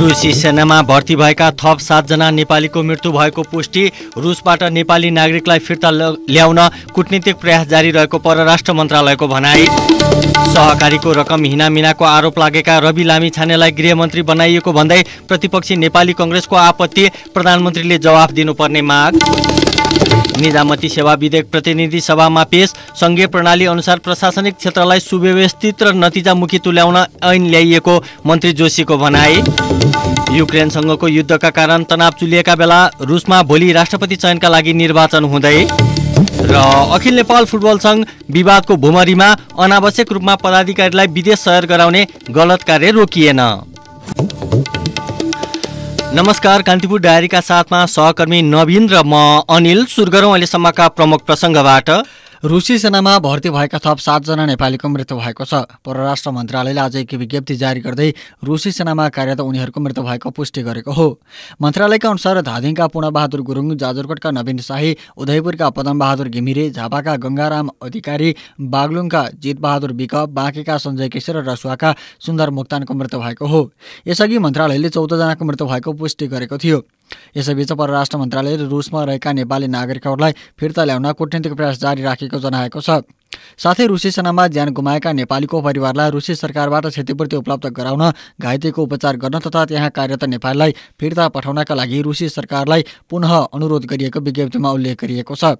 रुसी सेनामा भर्ती भएका थप सातजना नेपालीको मृत्यु भएको पुष्टि रुसबाट नेपाली नागरिकलाई फिर्ता ल्याउन कूटनीतिक प्रयास जारी रहेको परराष्ट्र मन्त्रालयको भनाई सहकारीको रकम हिनामिनाको आरोप लागेका रवि लामिछानेलाई गृहमन्त्री बनाइएको भन्दै प्रतिपक्षी नेपाली कङ्ग्रेसको आपत्ति प्रधानमन्त्रीले जवाफ दिनुपर्ने माग निजामती सेवा विधेयक प्रतिनिधि सभामा पेश सङ्घीय प्रणाली अनुसार प्रशासनिक क्षेत्रलाई सुव्यवस्थित र नतिजामुखी तुल्याउन ऐन ल्याइएको मन्त्री जोशीको भनाई युक्रेनसँगको युद्धका कारण तनाव चुलिएका बेला रुसमा भोलि राष्ट्रपति चयनका लागि निर्वाचन हुँदै र अखिल नेपाल फुटबल सङ्घ विवादको भुमरीमा अनावश्यक रूपमा पदाधिकारीलाई विदेश सयर गराउने गलत कार्य रोकिएन नमस्कार कान्तिपुर डायरीका साथमा सहकर्मी नवीन र म अनिल सुरु गरौँ अहिलेसम्मका प्रमुख प्रसङ्गबाट रुसी सेनामा भर्ती भएका थप सातजना नेपालीको मृत्यु भएको छ परराष्ट्र मन्त्रालयले आज एक विज्ञप्ति जारी गर्दै रुसी सेनामा कार्यरत उनीहरूको मृत्यु भएको पुष्टि गरेको हो मन्त्रालयका अनुसार धादिङका पूर्णबहादुर गुरुङ जाजरकोटका नवीन शाही उदयपुरका पदमबहादुर घिमिरे झापाका गङ्गाराम अधिकारी बागलुङका जितबहादुर विक बाँकेका सञ्जय केसर र रसुवाका सुन्दर मोक्तानको मृत्यु भएको हो यसअघि मन्त्रालयले चौधजनाको मृत्यु भएको पुष्टि गरेको थियो यसैबीच परराष्ट्र मन्त्रालयले रुसमा रहेका नेपाली नागरिकहरूलाई फिर्ता ल्याउन कूटनीतिक प्रयास जारी राखेको जनाएको छ साथै रुसी सेनामा ज्यान गुमाएका नेपालीको परिवारलाई रुसी सरकारबाट क्षतिपूर्ति उपलब्ध गराउन घाइतेको उपचार गर्न तथा त्यहाँ कार्यरत नेपालीलाई फिर्ता पठाउनका लागि रुसी सरकारलाई पुनः अनुरोध गरिएको विज्ञप्तिमा उल्लेख गरिएको छ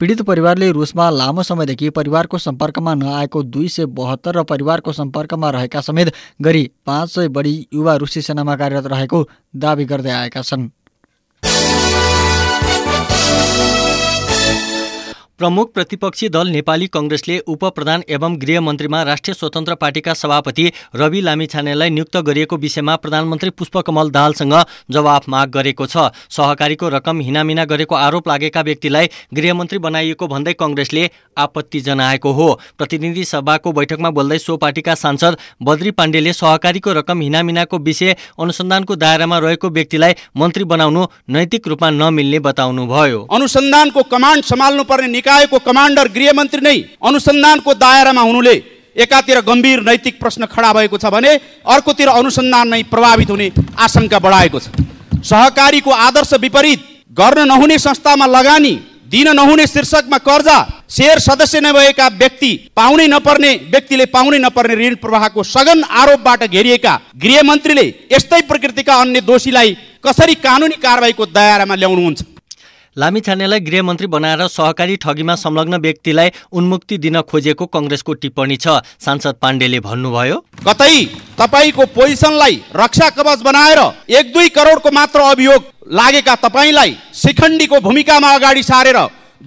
पीडित परिवारले रुसमा लामो समयदेखि परिवारको सम्पर्कमा नआएको दुई सय बहत्तर र परिवारको सम्पर्कमा रहेका समेत गरी पाँच सय बढी युवा रुसी सेनामा कार्यरत रहेको दावी गर्दै आएका छन् प्रमुख प्रतिपक्षी दल नेपाली कङ्ग्रेसले उप प्रधान एवं गृहमन्त्रीमा राष्ट्रिय स्वतन्त्र पार्टीका सभापति रवि लामिछानेलाई नियुक्त गरिएको विषयमा प्रधानमन्त्री पुष्पकमल दाहालसँग जवाफ माग गरेको छ सहकारीको रकम हिनामिना गरेको आरोप लागेका व्यक्तिलाई गृहमन्त्री बनाइएको भन्दै कङ्ग्रेसले आपत्ति जनाएको हो प्रतिनिधि सभाको बैठकमा बोल्दै सो पार्टीका सांसद बद्री पाण्डेले सहकारीको रकम हिनामिनाको विषय अनुसन्धानको दायरामा रहेको व्यक्तिलाई मन्त्री बनाउनु नैतिक रूपमा नमिल्ने बताउनुभयो अनुसन्धानको कमान्ड सम्हाल्नुपर्ने निकायको कमान्डर गृहमन्त्री नै अनुसन्धानको दायरामा हुनुले एकातिर गम्भीर नैतिक प्रश्न खडा भएको छ भने अर्कोतिर अनुसन्धान नै प्रभावित हुने आशंका बढाएको छ सहकारीको आदर्श विपरीत गर्न नहुने संस्थामा लगानी दिन नहुने शीर्षकमा कर्जा सेयर सदस्य नभएका व्यक्ति पाउनै नपर्ने व्यक्तिले पाउनै नपर्ने ऋण प्रवाहको सघन आरोपबाट घेरिएका गृहमन्त्रीले यस्तै प्रकृतिका अन्य दोषीलाई कसरी कानुनी कारवाहीको दायरामा ल्याउनुहुन्छ लामिछानेलाई गृहमन्त्री बनाएर सहकारी ठगीमा संलग्न व्यक्तिलाई उन्मुक्ति दिन खोजेको कङ्ग्रेसको टिप्पणी छ सांसद पाण्डेले भन्नुभयो कतै तपाईँको पोजिसनलाई रक्षा कवच बनाएर एक दुई करोडको मात्र अभियोग लागेका तपाईँलाई शिखण्डीको भूमिकामा अगाडि सारेर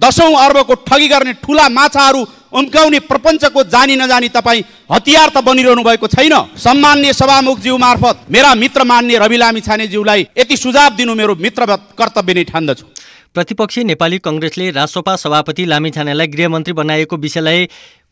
दसौँ अर्बको ठगी गर्ने ठुला माछाहरू उम्काउने प्रपञ्चको जानी नजानी तपाईँ हतियार त बनिरहनु भएको छैन सम्मान्य सभामुखज्यू मार्फत मेरा मित्र मान्य रवि लामिछानेज्यूलाई यति सुझाव दिनु मेरो मित्र कर्तव्य नै ठान्दछु प्रतिपक्षी नेपाली कङ्ग्रेसले राजसपा सभापति लामिछानेलाई गृहमन्त्री बनाएको विषयलाई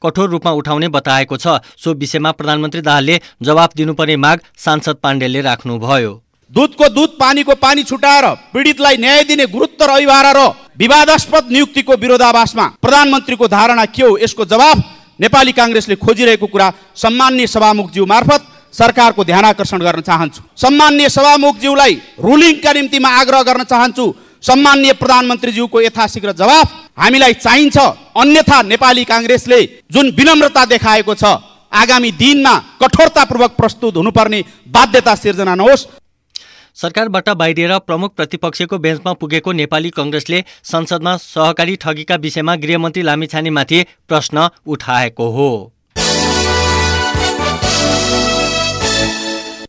कठोर रूपमा उठाउने बताएको छ सो विषयमा प्रधानमन्त्री दाहालले जवाब दिनुपर्ने माग सांसद पाण्डेले राख्नुभयो दुधको दुध पानीको पानी छुटाएर पीडितलाई न्याय दिने गुरुत्तर अभिभार र विवादास्पद नियुक्तिको विरोधाभासमा प्रधानमन्त्रीको धारणा के हो यसको जवाब नेपाली काङ्ग्रेसले खोजिरहेको कुरा सम्मान्य सभामुखज्यू मार्फत सरकारको ध्यान आकर्षण गर्न चाहन्छु सम्मान्य सभामुखज्यूलाई रुलिङका निम्ति म आग्रह गर्न चाहन्छु सम्मान्य प्रधानमन्त्रीज्यूको यथाशीघ्र जवाफ हामीलाई चाहिन्छ अन्यथा नेपाली काङ्ग्रेसले जुन विनम्रता देखाएको छ आगामी दिनमा कठोरतापूर्वक प्रस्तुत हुनुपर्ने बाध्यता सिर्जना नहोस् सरकारबाट बाहिरिएर प्रमुख प्रतिपक्षको बेन्चमा पुगेको नेपाली कङ्ग्रेसले संसदमा सहकारी ठगीका विषयमा गृहमन्त्री लामिछानेमाथि प्रश्न उठाएको हो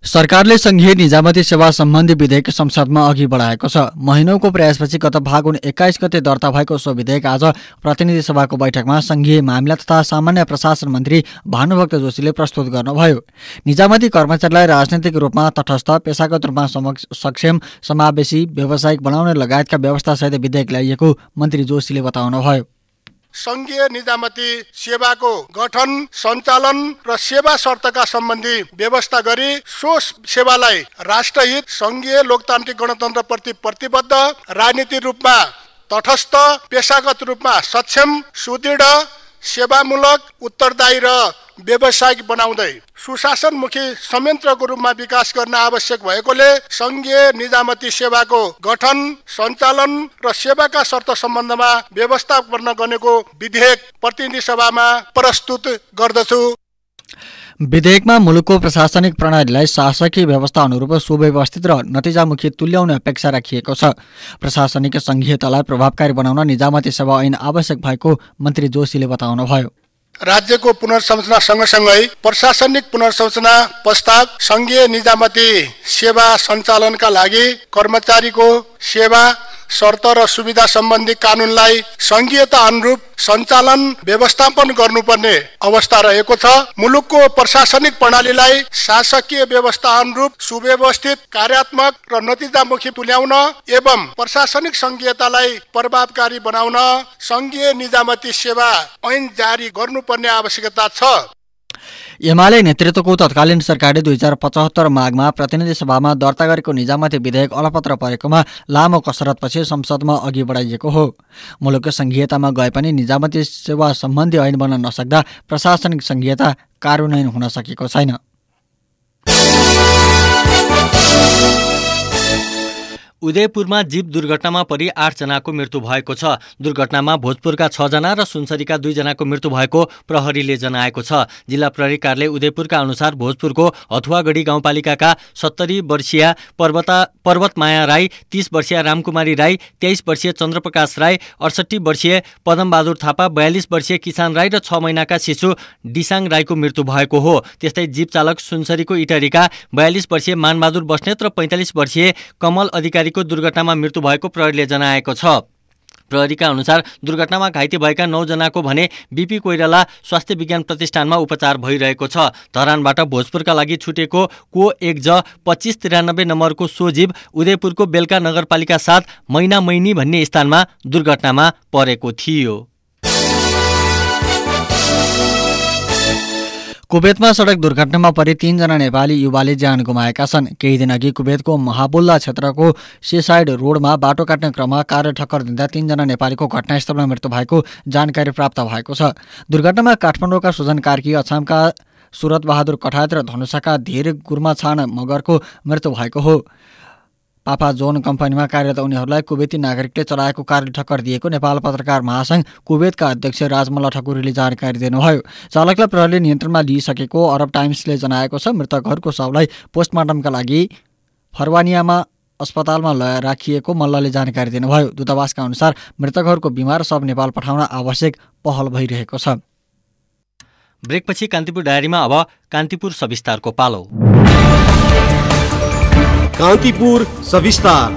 सरकारले संघीय निजामती सेवा सम्बन्धी विधेयक संसदमा अघि बढाएको छ महिनौको प्रयासपछि गत फागुन एक्काइस गते दर्ता भएको सो विधेयक आज प्रतिनिधि सभाको बैठकमा संघीय मामिला तथा सामान्य प्रशासन मन्त्री भानुभक्त जोशीले प्रस्तुत गर्नुभयो निजामती कर्मचारीलाई राजनैतिक रूपमा तटस्थ पेसागत रूपमा सक्षम समावेशी व्यावसायिक बनाउने लगायतका व्यवस्थासहित विधेयक ल्याइएको मन्त्री जोशीले बताउनुभयो संघीय निजामती सेवाको गठन सञ्चालन र सेवा शर्तका सम्बन्धी व्यवस्था गरी सो सेवालाई राष्ट्रहित संघीय लोकतान्त्रिक प्रति प्रतिबद्ध राजनीतिक रूपमा तटस्थ पेसागत रूपमा सक्षम सुदृढ सेवामूलक उत्तरदायी र व्यावसायिक बनाउँदै सुशासनमुखी संयन्त्रको रूपमा विकास गर्न आवश्यक भएकोले सङ्घीय निजामती सेवाको गठन सञ्चालन र सेवाका शर्त सम्बन्धमा व्यवस्थापन गर्नेको विधेयक प्रतिनिधि सभामा प्रस्तुत गर्दछु विधेयकमा मुलुकको प्रशासनिक प्रणालीलाई शासकीय व्यवस्था अनुरूप सुव्यवस्थित र नतिजामुखी तुल्याउने अपेक्षा राखिएको छ प्रशासनिक संघीयतालाई प्रभावकारी बनाउन निजामती सेवा ऐन आवश्यक भएको मन्त्री जोशीले बताउनुभयो राज्यको पुनर्संरचना सँगसँगै प्रशासनिक पुनर्संरचना प्रस्ताव सङ्घीय निजामती सेवा सञ्चालनका लागि कर्मचारीको सेवा शर्त र सुविधा सम्बन्धी कानूनलाई संघीयता अनुरूप सञ्चालन व्यवस्थापन गर्नुपर्ने अवस्था रहेको छ मुलुकको प्रशासनिक प्रणालीलाई शासकीय व्यवस्था अनुरूप सुव्यवस्थित कार्यात्मक र नतिजामुखी तुल्याउन एवं प्रशासनिक संघीयतालाई प्रभावकारी बनाउन संघीय निजामती सेवा ऐन जारी गर्नुपर्ने आवश्यकता छ एमाले नेतृत्वको तत्कालीन सरकारले दुई हजार पचहत्तर माघमा प्रतिनिधि सभामा दर्ता गरेको निजामती विधेयक अलपत्र परेकोमा लामो कसरतपछि संसदमा अघि बढाइएको हो मुलुकको सङ्घीयतामा गए पनि निजामती सेवा सम्बन्धी ऐन बन्न नसक्दा प्रशासनिक सङ्घीयता कार्यान्वयन हुन सकेको छैन उदयपुरमा जीव दुर्घटनामा परि आठजनाको मृत्यु भएको छ दुर्घटनामा भोजपुरका छजना र सुनसरीका दुईजनाको मृत्यु भएको प्रहरीले जनाएको छ जिल्ला प्रहरी कार्यालय उदयपुरका अनुसार भोजपुरको हथुवागढी गाउँपालिकाका सत्तरी वर्षीय पर्वता पर्वतमाया राई तीस वर्षीय रामकुमारी राई तेइस वर्षीय चन्द्रप्रकाश राई अडसट्ठी वर्षीय पदमबहादुर थापा बयालिस वर्षीय किसान राई र छ महिनाका शिशु डिसाङ राईको मृत्यु भएको हो त्यस्तै जीप चालक सुनसरीको इटरीका बयालिस वर्षीय मानबहादुर बस्नेत र पैँतालिस वर्षीय कमल अधिकारी को दुर्घटनामा मृत्यु भएको प्रहरीले जनाएको छ प्रहरीका अनुसार दुर्घटनामा घाइते भएका नौजनाको भने बिपी कोइराला स्वास्थ्य विज्ञान प्रतिष्ठानमा उपचार भइरहेको छ धरानबाट भोजपुरका लागि छुटेको को एक ज पच्चिस तिरानब्बे नम्बरको सोजीव उदयपुरको बेलका नगरपालिका साथ मैना मैनी भन्ने स्थानमा दुर्घटनामा परेको थियो कुवेतमा सडक दुर्घटनामा परि तीनजना नेपाली युवाले ज्यान गुमाएका छन् केही दिनअघि कुवेतको महाबुल्ला क्षेत्रको सेसाइड रोडमा बाटो काट्ने क्रममा कार ठक्कर दिँदा तीनजना नेपालीको घटनास्थलमा मृत्यु भएको जानकारी प्राप्त भएको छ दुर्घटनामा काठमाडौँका सुजन कार्की अछामका सुरत बहादुर कठायत र धनुषाका धेर गुर्माछान मगरको मृत्यु भएको हो पापा जोन कम्पनीमा कार्यरत उनीहरूलाई कुवेती नागरिकले चलाएको कारले ठक्कर दिएको नेपाल पत्रकार महासङ्घ कुवेतका अध्यक्ष राजमल्ल ठकुरीले जानकारी दिनुभयो चालकलाई प्रहरीले नियन्त्रणमा लिइसकेको अरब टाइम्सले जनाएको छ मृतकहरूको शवलाई पोस्टमार्टमका लागि फरवानियामा अस्पतालमा ल राखिएको मल्लले जानकारी दिनुभयो दूतावासका अनुसार मृतकहरूको बिमार सब नेपाल पठाउन आवश्यक पहल भइरहेको छ ब्रेकपछि कान्तिपुर डायरीमा अब कान्तिपुर सविस्तारको पालो कान्तिपुर सविस्तार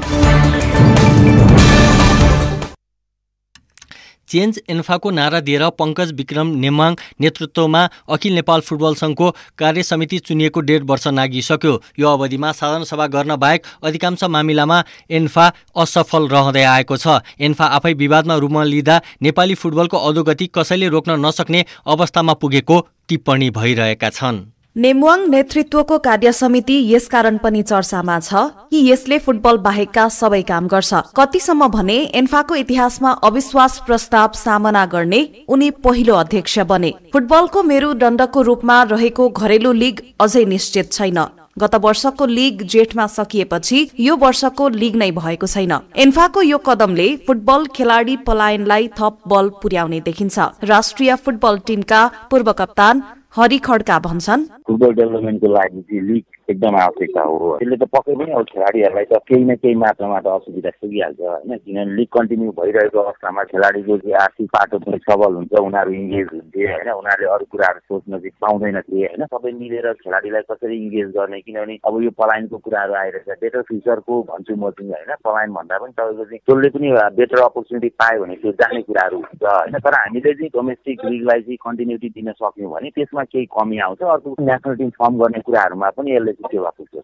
चेन्ज एन्फाको नारा दिएर पङ्कज विक्रम नेमाङ नेतृत्वमा अखिल नेपाल फुटबल सङ्घको कार्यसमिति चुनिएको डेढ वर्ष नागिसक्यो यो अवधिमा साधारण सभा गर्न बाहेक अधिकांश मामिलामा एन्फा असफल रहँदै आएको छ एन्फा आफै विवादमा रूपमा लिँदा नेपाली फुटबलको अधोगति कसैले रोक्न नसक्ने अवस्थामा पुगेको टिप्पणी भइरहेका छन् नेमवाङ नेतृत्वको कार्य समिति यसकारण पनि चर्चामा छ कि यसले फुटबल बाहेकका सबै काम गर्छ कतिसम्म भने एन्फाको इतिहासमा अविश्वास प्रस्ताव सामना गर्ने उनी पहिलो अध्यक्ष बने फुटबलको मेरुदण्डको रूपमा रहेको घरेलु लिग अझै निश्चित छैन गत वर्षको लिग जेठमा सकिएपछि यो वर्षको लिग नै भएको छैन एन्फाको यो कदमले फुटबल खेलाडी पलायनलाई थप बल पुर्याउने देखिन्छ राष्ट्रिय फुटबल टिमका पूर्व कप्तान हरि खड्का भन्छन् फुटबल डेभलपमेन्टको लागि लिग एकदम आवश्यकता हो त्यसले त पक्कै पनि अब खेलाडीहरूलाई त केही न केही मात्रामा त असुविधा पुगिहाल्छ होइन किनभने लिग कन्टिन्यू भइरहेको अवस्थामा खेलाडीको जे आर्थिक पाटो पनि सबल हुन्छ उनीहरू इङ्गेज हुन्थे होइन उनीहरूले अरू कुराहरू सोच्न चाहिँ पाउँदैन थिए होइन सबै मिलेर खेलाडीलाई कसरी इङ्गेज गर्ने किनभने अब यो पलायनको कुराहरू आइरहेछ बेटर फ्युचरको भन्छु म चाहिँ होइन पलायन भन्दा पनि तपाईँको चाहिँ जसले पनि बेटर अपर्च्युनिटी पायो भने त्यो जाने कुराहरू हुन्छ होइन तर हामीले चाहिँ डोमेस्टिक लिगलाई चाहिँ कन्टिन्युटी दिन सक्यौँ भने त्यसमा केही कमी आउँछ अर्को नेसनल टिम फर्म गर्ने कुराहरूमा पनि यसले できるわけですよ。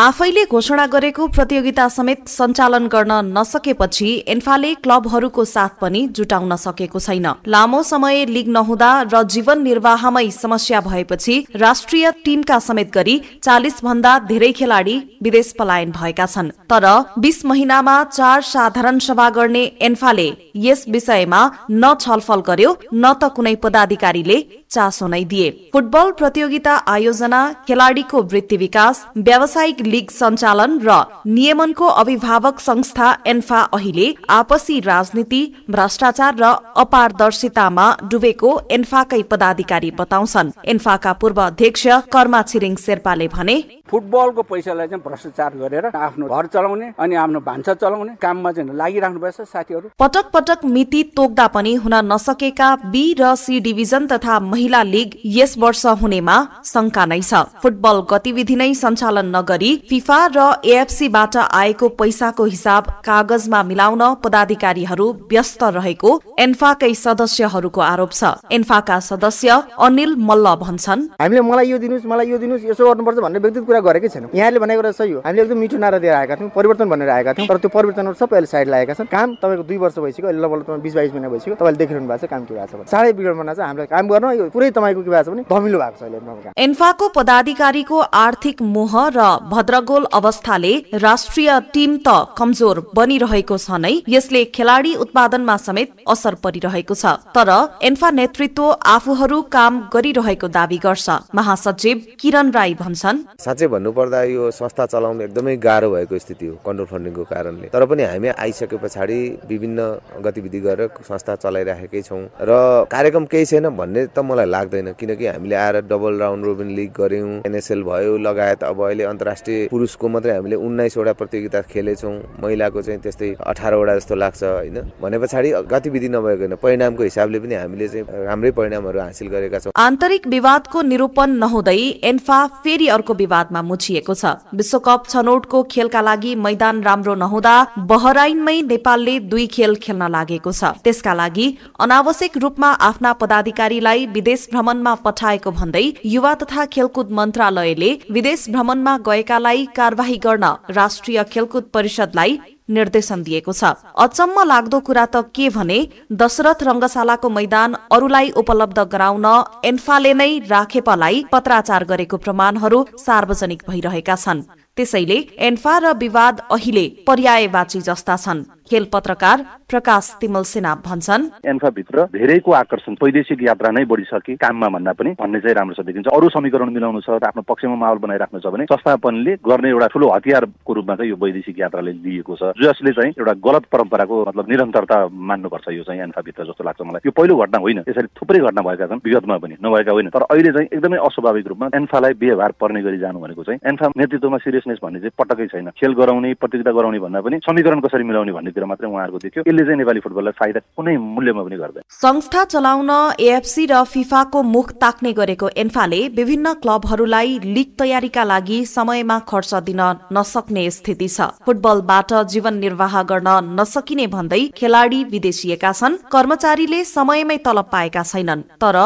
आफैले घोषणा गरेको प्रतियोगिता समेत सञ्चालन गर्न नसकेपछि एन्फाले क्लबहरूको साथ पनि जुटाउन सकेको छैन लामो समय लिग नहुँदा र जीवन निर्वाहमै समस्या भएपछि राष्ट्रिय टिमका समेत गरी चालिस भन्दा धेरै खेलाडी विदेश पलायन भएका छन् तर बीस महिनामा चार साधारण सभा गर्ने एन्फाले यस विषयमा न छलफल गर्यो न त कुनै पदाधिकारीले चासो नै दिए फुटबल प्रतियोगिता आयोजना खेलाडीको वृत्ति विकास व्यवसाय व्यावसायिक लिग सञ्चालन र नियमनको अभिभावक संस्था एन्फा अहिले आपसी राजनीति भ्रष्टाचार र अपारदर्शितामा डुबेको एन्फाकै पदाधिकारी बताउँछन् एन्फाका पूर्व अध्यक्ष कर्मा छिरिङ शेर्पाले भने फुटबलको पैसालाई चाहिँ भ्रष्टाचार गरेर आफ्नो घर चलाउने अनि आफ्नो भान्सा चलाउने काममा चाहिँ लागिराख्नु भएछ साथीहरू पटक पटक मिति तोक्दा पनि हुन नसकेका बी र सी डिभिजन तथा महिला लिग यस वर्ष हुनेमा शङ्का नै छ फुटबल गतिविधि नै सञ्चालन नगर गरी फिफा र एएफसीबाट आएको पैसाको हिसाब कागजमा मिलाउन पदाधिकारीहरू व्यस्त रहेको एन्फाकै सदस्यहरूको आरोप छ एन्फाका सदस्य अनिल मल्ल भन्छन् हामीले मलाई यो दिनुहोस् मलाई यो दिनुहोस् यसो गर्नुपर्छ भन्ने व्यक्तिगत कुरा गरेकै छैन यहाँले भनेको कुरा यो हो हामीले एकदम मिठो नारा दिएर आएका थियौँ परिवर्तन भनेर आएका थियौँ तर त्यो परिवर्तनहरू सबै अहिले साइड लागेका छन् काम तपाईँको दुई वर्ष भइसक्यो अहिले लगभग बिस बाइस महिना भइसक्यो तपाईँले देखिरहनु भएको छ काम के भएको छ साह्रै बिग्रनु छ हामीलाई काम गर्न यो पुरै तपाईँको के भएको छ भने धमिलो भएको छ अहिले एन्फाको पदाधिकारीको आर्थिक मोह र भद्रगोल अवस्थाले राष्ट्रिय टिम त कमजोर बनिरहेको छ नै यसले खेलाडी उत्पादनमा समेत असर परिरहेको छ तर एन्फा नेतृत्व आफूहरू काम गरिरहेको दावी गर्छ महासचिव किरण राई भन्छन् साँच्चै भन्नुपर्दा यो संस्था चलाउनु एकदमै गाह्रो भएको स्थिति हो कन्ट्रोल फन्डिङको कारणले तर पनि हामी आइसके पछाडि विभिन्न गतिविधि गरेर संस्था चलाइराखेकै छौँ र कार्यक्रम केही छैन भन्ने त मलाई लाग्दैन किनकि हामीले आएर डबल राउन्ड रोबिन लिग गऱ्यौँ एनएसएल भयो लगायत अब अहिले अन्तर अन्तर्राष्ट्रिय पुरुषको मात्रै हामीले उन्नाइसवटा प्रतियोगिता खेलेछौँ महिलाको चाहिँ त्यस्तै अठारवटा जस्तो लाग्छ होइन भने पछाडि गतिविधि नभएको होइन परिणामको हिसाबले पनि हामीले चाहिँ राम्रै परिणामहरू हासिल गरेका छौँ आन्तरिक विवादको निरूपण नहुँदै एन्फा फेरि अर्को विवादमा मुछिएको छ विश्वकप छनौटको खेलका लागि मैदान राम्रो नहुँदा बहराइनमै नेपालले दुई खेल खेल्न लागेको छ त्यसका लागि अनावश्यक रूपमा आफ्ना पदाधिकारीलाई विदेश भ्रमणमा पठाएको भन्दै युवा तथा खेलकुद मन्त्रालयले विदेश भ्रमणमा गए भएकालाई कार्यवाही गर्न राष्ट्रिय खेलकुद परिषदलाई निर्देशन दिएको छ अचम्म लाग्दो कुरा त के भने दशरथ रङ्गशालाको मैदान अरूलाई उपलब्ध गराउन एन्फाले नै राखेपालाई पत्राचार गरेको प्रमाणहरू सार्वजनिक भइरहेका छन् त्यसैले एन्फा र विवाद अहिले पर्यायवाची जस्ता छन् खेल पत्रकार प्रकाश तिमल सिन्हा भन्छन् एन्फाभित्र धेरैको आकर्षण वैदेशिक यात्रा नै बढिसके काममा भन्दा पनि भन्ने चाहिँ राम्रो छ देखिन्छ अरू समीकरण मिलाउनु छ आफ्नो पक्षमा माहौल बनाइराख्नु छ भने संस्थापनले गर्ने एउटा ठुलो हतियारको रूपमा चाहिँ यो वैदेशिक यात्राले लिएको छ जसले चाहिँ एउटा गलत परम्पराको मतलब निरन्तरता मान्नुपर्छ यो चाहिँ एन्फाभित्र जस्तो लाग्छ मलाई यो पहिलो घटना होइन यसरी थुप्रै घटना भएका छन् विगतमा पनि नभएका होइन तर अहिले चाहिँ एकदमै अस्वाभाविक रूपमा एन्फालाई व्यवहार पर्ने गरी जानु भनेको चाहिँ एन्फा नेतृत्वमा सिरियसनेस भन्ने चाहिँ पटक्कै छैन खेल गराउने प्रतियोगिता गराउने भन्दा पनि समीकरण कसरी मिलाउने भन्ने तिर मात्रै उहाँहरूको देख्यो यसले चाहिँ नेपाली फुटबललाई फाइदा कुनै मूल्यमा पनि गर्दैन संस्था चलाउन एएफसी र फिफाको मुख ताक्ने गरेको एन्फाले विभिन्न क्लबहरूलाई लिग तयारीका लागि समयमा खर्च दिन नसक्ने स्थिति छ फुटबलबाट जीवन निर्वाह गर्न नसकिने भन्दै खेलाडी विदेशिएका छन् कर्मचारीले समयमै तलब पाएका छैनन् तर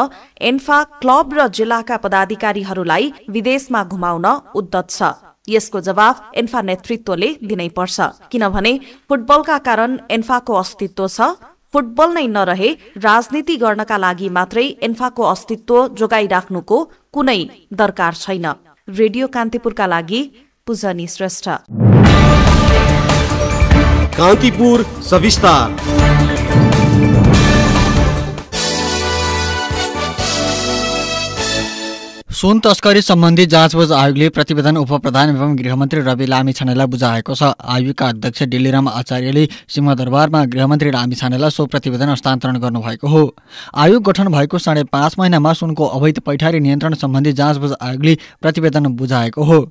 एन्फा क्लब र जिल्लाका पदाधिकारीहरूलाई विदेशमा घुमाउन उद्धत छ यसको जवाब एन्फा नेतृत्वले पर्छ किनभने फुटबलका कारण एन्फाको अस्तित्व छ फुटबल नै नरहे राजनीति गर्नका लागि मात्रै एन्फाको अस्तित्व जोगाइराख्नुको कुनै दरकार छैन रेडियो कान्तिपुरका लागि पूजनी श्रेष्ठ कान्तिपुर सुन तस्करी सम्बन्धी जाँचबुझ आयोगले प्रतिवेदन उपप्रधान एवं गृहमन्त्री रवि लामी छानेलाई बुझाएको छ आयोगका अध्यक्ष डिल्लीराम आचार्यले सिंहदरबारमा गृहमन्त्री लामी छानेलाई सो प्रतिवेदन हस्तान्तरण गर्नुभएको हो आयोग गठन भएको साढे पाँच महिनामा सुनको अवैध पैठारी नियन्त्रण सम्बन्धी जाँचबुझ आयोगले प्रतिवेदन बुझाएको हो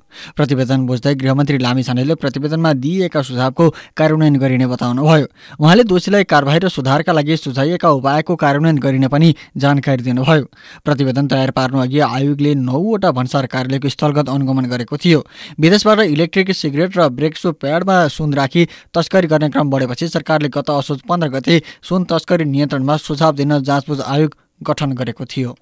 प्रतिवेदन बुझ्दै गृहमन्त्री लामी छानेले प्रतिवेदनमा दिइएका सुझावको कार्यान्वयन गरिने बताउनुभयो उहाँले दोषीलाई कारवाही र सुधारका लागि सुझाइएका उपायको कार्यान्वयन गरिने पनि जानकारी दिनुभयो प्रतिवेदन तयार पार्नु अघि आयोगले नौवटा भन्सार कार्यालयको स्थलगत अनुगमन गरेको थियो विदेशबाट इलेक्ट्रिक सिगरेट र ब्रेक्सो प्याडमा सुन राखी तस्करी गर्ने क्रम बढेपछि सरकारले गत असोज पन्ध्र गते सुन तस्करी नियन्त्रणमा सुझाव दिन जाँचबुझ आयोग गठन गरेको थियो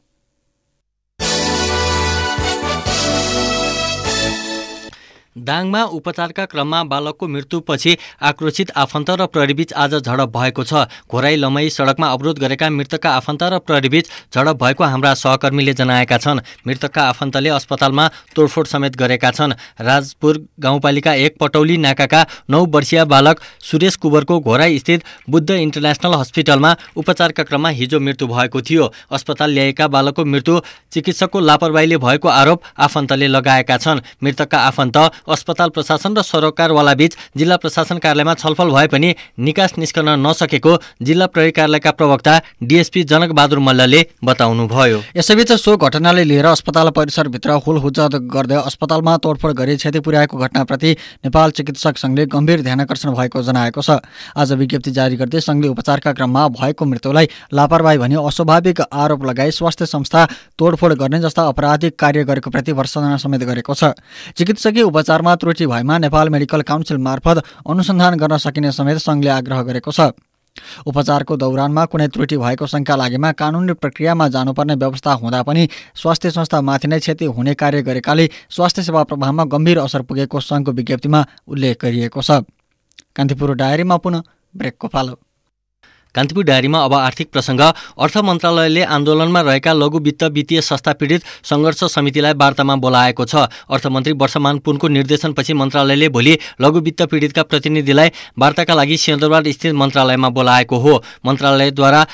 दाङमा उपचारका क्रममा बालकको मृत्युपछि आक्रोशित आफन्त र प्रहरीबीच आज झडप भएको छ घोराई लमई सडकमा अवरोध गरेका मृतकका आफन्त र प्रहरीबीच झडप भएको हाम्रा सहकर्मीले जनाएका छन् मृतकका आफन्तले अस्पतालमा तोडफोड समेत गरेका छन् राजपुर गाउँपालिका एक पटौली नाकाका नौ वर्षीय बालक सुरेश कुवरको घोराई बुद्ध इन्टरनेसनल हस्पिटलमा उपचारका क्रममा हिजो मृत्यु भएको थियो अस्पताल ल्याएका बालकको मृत्यु चिकित्सकको लापरवाहीले भएको आरोप आफन्तले लगाएका छन् मृतकका आफन्त अस्पताल प्रशासन र सरकारवाला बीच जिल्ला प्रशासन कार्यालयमा छलफल भए पनि निकास निस्कन नसकेको जिल्ला प्रहरी कार्यालयका प्रवक्ता डिएसपी जनकबहादुर मल्लले बताउनुभयो यसैबीच सो घटनाले लिएर अस्पताल परिसरभित्र हुलहुजत गर्दै अस्पतालमा तोडफोड गरी क्षति पुर्याएको घटनाप्रति नेपाल चिकित्सक सङ्घले गम्भीर ध्यानकर्षण भएको जनाएको छ आज विज्ञप्ति जारी गर्दै सङ्घले उपचारका क्रममा भएको मृत्युलाई लापरवाही भनी अस्वाभाविक आरोप लगाई स्वास्थ्य संस्था तोडफोड गर्ने जस्ता अपराधिक कार्य गरेको प्रति वर्षना समेत गरेको छ चिकित्सकीय उपचार उपचारमा त्रुटि भएमा नेपाल मेडिकल काउन्सिल मार्फत अनुसन्धान गर्न सकिने समेत सङ्घले आग्रह गरेको छ उपचारको दौरानमा कुनै त्रुटि भएको शङ्का लागेमा कानुनी प्रक्रियामा जानुपर्ने व्यवस्था हुँदा पनि स्वास्थ्य संस्थामाथि नै क्षति हुने कार्य गरेकाले स्वास्थ्य सेवा प्रभावमा गम्भीर असर पुगेको सङ्घको विज्ञप्तिमा उल्लेख गरिएको छ कान्तिपुर डायरीमा पुनः ब्रेकको पालो कान्तिपुर डायरीमा अब आर्थिक प्रसङ्ग अर्थ मन्त्रालयले आन्दोलनमा रहेका लघु वित्त वित्तीय संस्था पीडित सङ्घर्ष समितिलाई वार्तामा बोलाएको छ अर्थमन्त्री वर्षमान पुनको निर्देशनपछि मन्त्रालयले भोलि लघु वित्त पीडितका प्रतिनिधिलाई वार्ताका लागि सिन्दरबार स्थित मन्त्रालयमा बोलाएको हो मन्त्रालयद्वारा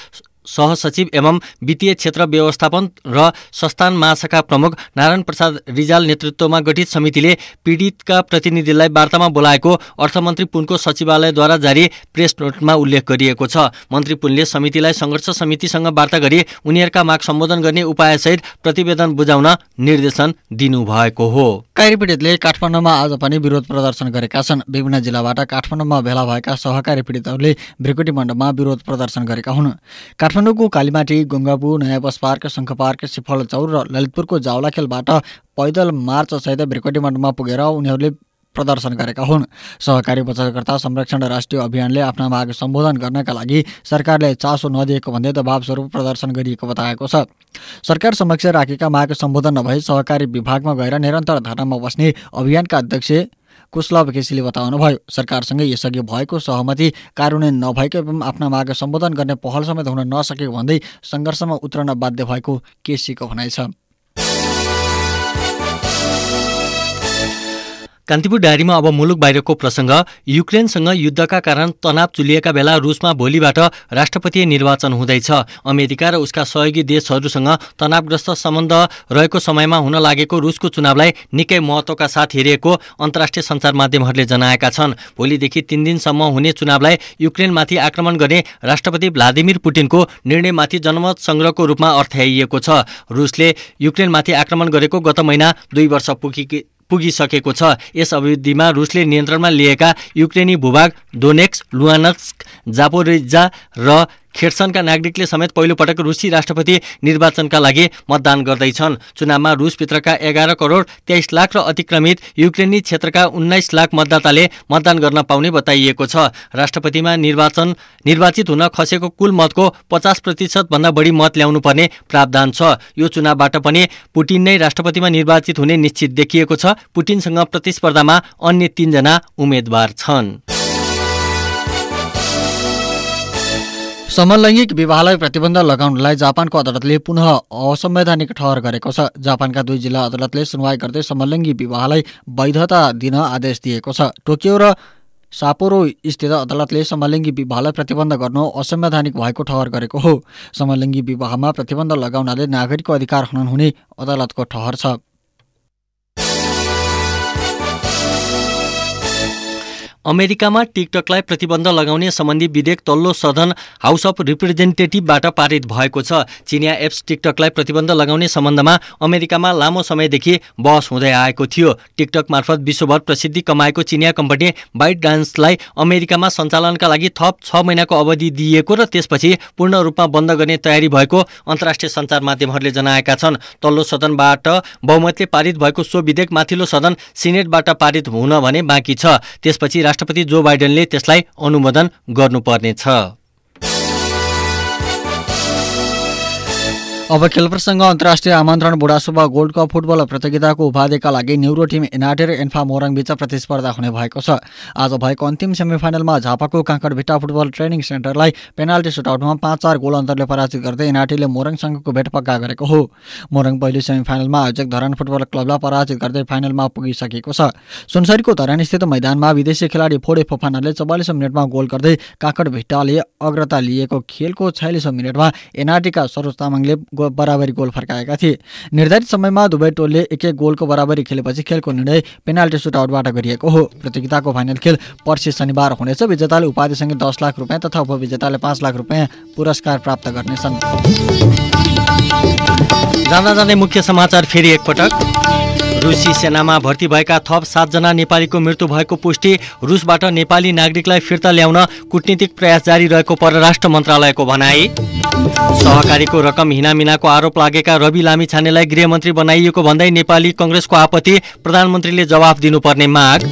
सहसचिव एवं वित्तीय क्षेत्र व्यवस्थापन र संस्थान महाशाखा प्रमुख नारायण प्रसाद रिजाल नेतृत्वमा गठित समितिले पीडितका प्रतिनिधिलाई वार्तामा बोलाएको अर्थमन्त्री पुनको सचिवालयद्वारा जारी प्रेस नोटमा उल्लेख गरिएको छ मन्त्री पुनले समितिलाई सङ्घर्ष समितिसँग वार्ता गरी उनीहरूका माग सम्बोधन गर्ने उपायसहित प्रतिवेदन बुझाउन निर्देशन दिनुभएको हो कार्य पीडितले काठमाडौँमा आज पनि विरोध प्रदर्शन गरेका छन् विभिन्न जिल्लाबाट काठमाडौँमा भेला भएका सहकारी पीडितहरूले भ्रिकुटी मण्डपमा विरोध प्रदर्शन गरेका हुन् काठमाडौँको कालीमाटी गङ्गापु नयाँ बस पार्क शङ्ख पार्क सिफल चौर र ललितपुरको जावलाखेलबाट पैदल मार्च सहित ब्रिकेटी मण्डपमा पुगेर उनीहरूले प्रदर्शन गरेका हुन् सहकारी बचतकर्ता संरक्षण राष्ट्रिय अभियानले आफ्ना माग सम्बोधन गर्नका लागि सरकारले चासो नदिएको भन्दै दबावस्वरूप प्रदर्शन गरिएको बताएको छ सरकार समक्ष राखेका माग सम्बोधन नभई सहकारी विभागमा गएर निरन्तर धरनामा बस्ने अभियानका अध्यक्ष कुशलभ केसीले बताउनुभयो सरकारसँगै यसअघि भएको सहमति कार्यान्वयन नभएको एवं आफ्ना माग सम्बोधन गर्ने पहल समेत हुन नसकेको भन्दै सङ्घर्षमा उत्रन बाध्य भएको केसीको भनाइ छ कान्तिपुर डायरीमा अब मुलुक बाहिरको प्रसङ्ग युक्रेनसँग युद्धका कारण तनाव चुलिएका बेला रुसमा भोलिबाट राष्ट्रपति निर्वाचन हुँदैछ अमेरिका र उसका सहयोगी देशहरूसँग तनावग्रस्त सम्बन्ध रहेको समयमा हुन लागेको रुसको चुनावलाई निकै महत्त्वका साथ हेरिएको अन्तर्राष्ट्रिय सञ्चार माध्यमहरूले जनाएका छन् भोलिदेखि तिन दिनसम्म हुने चुनावलाई युक्रेनमाथि आक्रमण गर्ने राष्ट्रपति भ्लादिमिर पुटिनको निर्णयमाथि जनमत सङ्ग्रहको रूपमा अर्थ्याइएको छ रुसले युक्रेनमाथि आक्रमण गरेको गत महिना दुई वर्ष पुगेकी पुगिसकेको छ यस अवधिमा रुसले नियन्त्रणमा लिएका युक्रेनी भूभाग डोनेक्स लुआनक्स जापोरिजा र खेर्सनका नागरिकले समेत पहिलोपटक रुसी राष्ट्रपति निर्वाचनका लागि मतदान गर्दैछन् चुनावमा रुसभित्रका एघार करोड तेइस लाख र अतिक्रमित युक्रेनी क्षेत्रका उन्नाइस लाख मतदाताले मतदान गर्न पाउने बताइएको छ राष्ट्रपतिमा निर्वाचन निर्वाचित हुन खसेको कुल मतको पचास प्रतिशतभन्दा बढी मत ल्याउनुपर्ने प्रावधान छ यो चुनावबाट पनि पुटिन नै राष्ट्रपतिमा निर्वाचित हुने निश्चित देखिएको छ पुटिनसँग प्रतिस्पर्धामा अन्य तिनजना उम्मेद्वार छन् समलैङ्गिक विवाहलाई प्रतिबन्ध लगाउनलाई जापानको अदालतले पुनः असंवैधानिक ठहर गरेको छ जापानका दुई जिल्ला अदालतले सुनवाई गर्दै समलैङ्गिक विवाहलाई वैधता दिन आदेश दिएको छ टोकियो र सापोरो स्थित अदालतले समलिङ्गी विवाहलाई प्रतिबन्ध गर्नु असंवैधानिक भएको ठहर गरेको हो समलिङ्गी विवाहमा प्रतिबन्ध लगाउनाले नागरिकको अधिकार हनन हुने अदालतको ठहर छ अमेरिकामा टिकटकलाई प्रतिबन्ध लगाउने सम्बन्धी विधेयक तल्लो सदन हाउस अफ रिप्रेजेन्टेटिभबाट पारित भएको छ चिनिया एप्स टिकटकलाई प्रतिबन्ध लगाउने सम्बन्धमा अमेरिकामा लामो समयदेखि बहस हुँदै आएको थियो टिकटक मार्फत विश्वभर प्रसिद्धि कमाएको चिनिया कम्पनी बाइट डान्सलाई अमेरिकामा सञ्चालनका लागि थप छ महिनाको अवधि दिइएको र त्यसपछि पूर्ण रूपमा बन्द गर्ने तयारी भएको अन्तर्राष्ट्रिय सञ्चार माध्यमहरूले जनाएका छन् तल्लो सदनबाट बहुमतले पारित भएको सो विधेयक माथिल्लो सदन सिनेटबाट पारित हुन भने बाँकी छ त्यसपछि राष्ट्रपति जो बाइडेनले त्यसलाई अनुमोदन गर्नुपर्नेछ अब खेल प्रसङ्ग अन्तर्राष्ट्रिय आमन्त्रण बुढासुबा गोल्ड कप फुटबल प्रतियोगिताको उपाधिका लागि न्युरो टिम एनाटे र एन्फा मोरङबीच प्रतिस्पर्धा हुने भएको छ आज भएको अन्तिम सेमिफाइनलमा झापाको काँकड भिट्टा फुटबल ट्रेनिङ सेन्टरलाई पेनाल्टी सुटआउटमा पाँच चार गोल अन्तरले पराजित गर्दै एनआरटीले मोरङसँगको भेट पक्का गरेको हो मोरङ पहिलो सेमिफाइनलमा आयोजक धरान फुटबल क्लबलाई पराजित गर्दै फाइनलमा पुगिसकेको छ सुनसरीको धरानस्थित मैदानमा विदेशी खेलाडी फोडे फोफानाले चौवालिसौँ मिनटमा गोल गर्दै काँकड भिट्टाले अग्रता लिएको खेलको छयालिसौँ मिनटमा एनआरटीका सरोज तामाङले गो बराबरी गोल फर्काएका थिए निर्धारित समयमा दुवै टोलले एक एक गोलको बराबरी खेलेपछि खेलको निर्णय पेनाल्टी सुटआउटबाट गरिएको हो प्रतियोगिताको फाइनल खेल पर्सि शनिबार हुनेछ विजेताले उपाधिसँगै दस लाख रुपियाँ तथा उपविजेताले पाँच लाख रुपियाँ पुरस्कार प्राप्त गर्नेछन् जाँदा जाँदै मुख्य समाचार फेरि एकपटक रुसी सेनामा भर्ती भएका थप सातजना नेपालीको मृत्यु भएको पुष्टि रुसबाट नेपाली नागरिकलाई फिर्ता ल्याउन कुटनीतिक प्रयास जारी रहेको परराष्ट्र मन्त्रालयको भनाई सहकारीको रकम हिनामिनाको आरोप लागेका रवि लामिछानेलाई गृहमन्त्री बनाइएको भन्दै नेपाली कङ्ग्रेसको आपत्ति प्रधानमन्त्रीले जवाफ दिनुपर्ने माग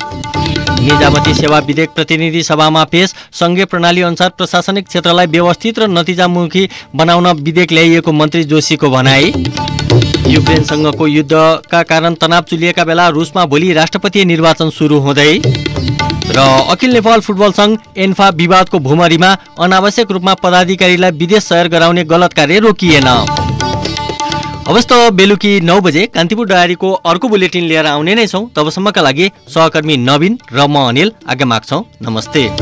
निजामती सेवा विधेयक प्रतिनिधि सभामा पेश सङ्घीय प्रणाली अनुसार प्रशासनिक क्षेत्रलाई व्यवस्थित र नतिजामुखी बनाउन विधेयक ल्याइएको मन्त्री जोशीको भनाई युक्रेनसँगको युद्धका कारण तनाव चुलिएका बेला रुसमा भोलि राष्ट्रपति निर्वाचन सुरु हुँदै र अखिल नेपाल फुटबल सङ्घ एन्फा विवादको भूमरीमा अनावश्यक रूपमा पदाधिकारीलाई विदेश सयर गराउने गलत कार्य रोकिएन त बेलुकी नौ बजे कान्तिपुर डायरीको अर्को बुलेटिन लिएर आउने नै छौँ तबसम्मका लागि सहकर्मी नवीन र म अनिल आज्ञा माग्छौँ नमस्ते